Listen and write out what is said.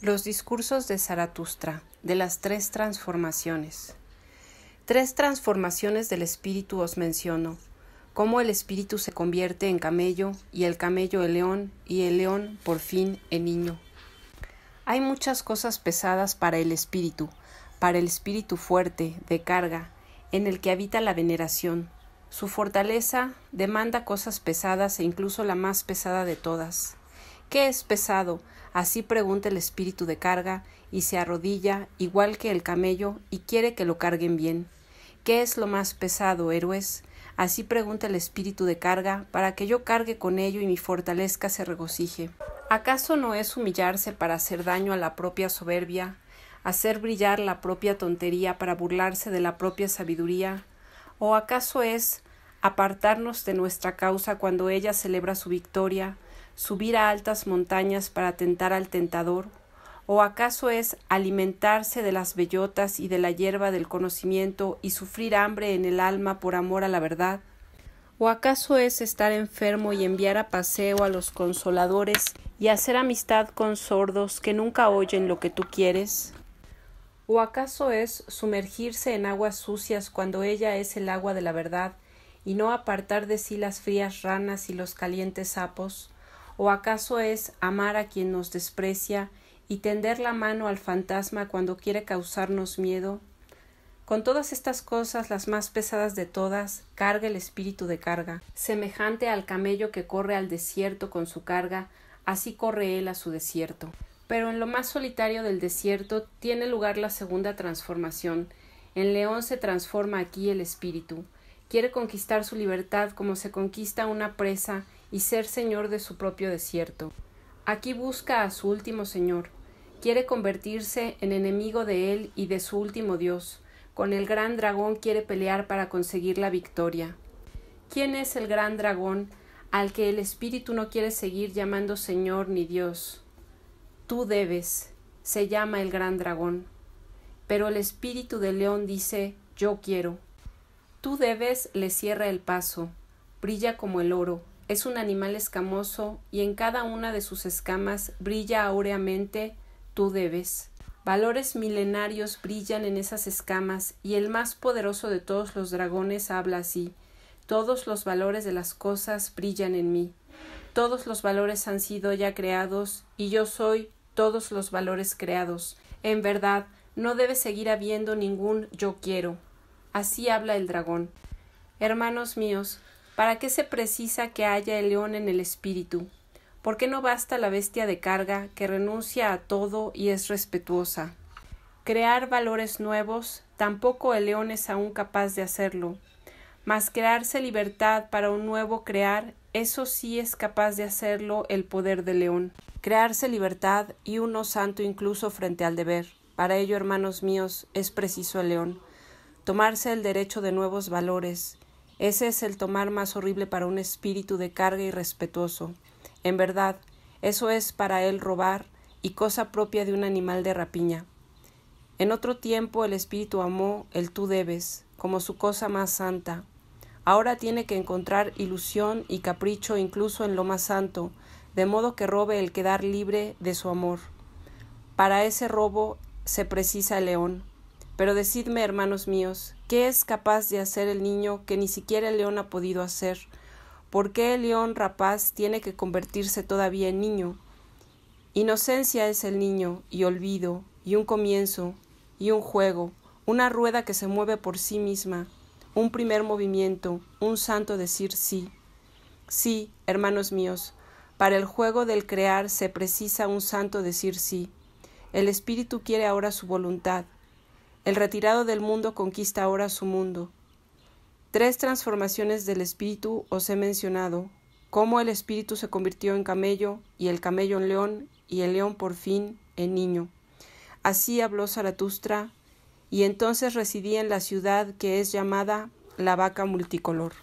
Los discursos de Zaratustra, de las tres transformaciones. Tres transformaciones del espíritu os menciono, cómo el espíritu se convierte en camello y el camello en león y el león por fin en niño. Hay muchas cosas pesadas para el espíritu, para el espíritu fuerte, de carga, en el que habita la veneración. Su fortaleza demanda cosas pesadas e incluso la más pesada de todas, ¿Qué es pesado? Así pregunta el espíritu de carga, y se arrodilla, igual que el camello, y quiere que lo carguen bien. ¿Qué es lo más pesado, héroes? Así pregunta el espíritu de carga, para que yo cargue con ello y mi fortaleza se regocije. ¿Acaso no es humillarse para hacer daño a la propia soberbia, hacer brillar la propia tontería para burlarse de la propia sabiduría? ¿O acaso es apartarnos de nuestra causa cuando ella celebra su victoria, subir a altas montañas para tentar al tentador? ¿O acaso es alimentarse de las bellotas y de la hierba del conocimiento y sufrir hambre en el alma por amor a la verdad? ¿O acaso es estar enfermo y enviar a paseo a los consoladores y hacer amistad con sordos que nunca oyen lo que tú quieres? ¿O acaso es sumergirse en aguas sucias cuando ella es el agua de la verdad y no apartar de sí las frías ranas y los calientes sapos? ¿O acaso es amar a quien nos desprecia y tender la mano al fantasma cuando quiere causarnos miedo? Con todas estas cosas, las más pesadas de todas, carga el espíritu de carga. Semejante al camello que corre al desierto con su carga, así corre él a su desierto. Pero en lo más solitario del desierto tiene lugar la segunda transformación. En león se transforma aquí el espíritu. Quiere conquistar su libertad como se conquista una presa y ser señor de su propio desierto. Aquí busca a su último señor. Quiere convertirse en enemigo de él y de su último Dios. Con el gran dragón quiere pelear para conseguir la victoria. ¿Quién es el gran dragón al que el espíritu no quiere seguir llamando Señor ni Dios? Tú debes. Se llama el gran dragón. Pero el espíritu del león dice, yo quiero. Tú debes le cierra el paso, brilla como el oro, es un animal escamoso y en cada una de sus escamas brilla aureamente tú debes. Valores milenarios brillan en esas escamas y el más poderoso de todos los dragones habla así. Todos los valores de las cosas brillan en mí. Todos los valores han sido ya creados y yo soy todos los valores creados. En verdad, no debe seguir habiendo ningún yo quiero. Así habla el dragón. Hermanos míos, ¿Para qué se precisa que haya el león en el espíritu? ¿Por qué no basta la bestia de carga que renuncia a todo y es respetuosa? Crear valores nuevos, tampoco el león es aún capaz de hacerlo. Mas crearse libertad para un nuevo crear, eso sí es capaz de hacerlo el poder del león. Crearse libertad y uno santo incluso frente al deber. Para ello, hermanos míos, es preciso el león. Tomarse el derecho de nuevos valores, ese es el tomar más horrible para un espíritu de carga y respetuoso. En verdad, eso es para él robar y cosa propia de un animal de rapiña. En otro tiempo el espíritu amó el tú debes como su cosa más santa. Ahora tiene que encontrar ilusión y capricho incluso en lo más santo, de modo que robe el quedar libre de su amor. Para ese robo se precisa el león. Pero decidme, hermanos míos, ¿qué es capaz de hacer el niño que ni siquiera el león ha podido hacer? ¿Por qué el león rapaz tiene que convertirse todavía en niño? Inocencia es el niño, y olvido, y un comienzo, y un juego, una rueda que se mueve por sí misma, un primer movimiento, un santo decir sí. Sí, hermanos míos, para el juego del crear se precisa un santo decir sí. El espíritu quiere ahora su voluntad, el retirado del mundo conquista ahora su mundo. Tres transformaciones del espíritu os he mencionado, cómo el espíritu se convirtió en camello, y el camello en león, y el león por fin en niño. Así habló Zaratustra, y entonces residía en la ciudad que es llamada la vaca multicolor.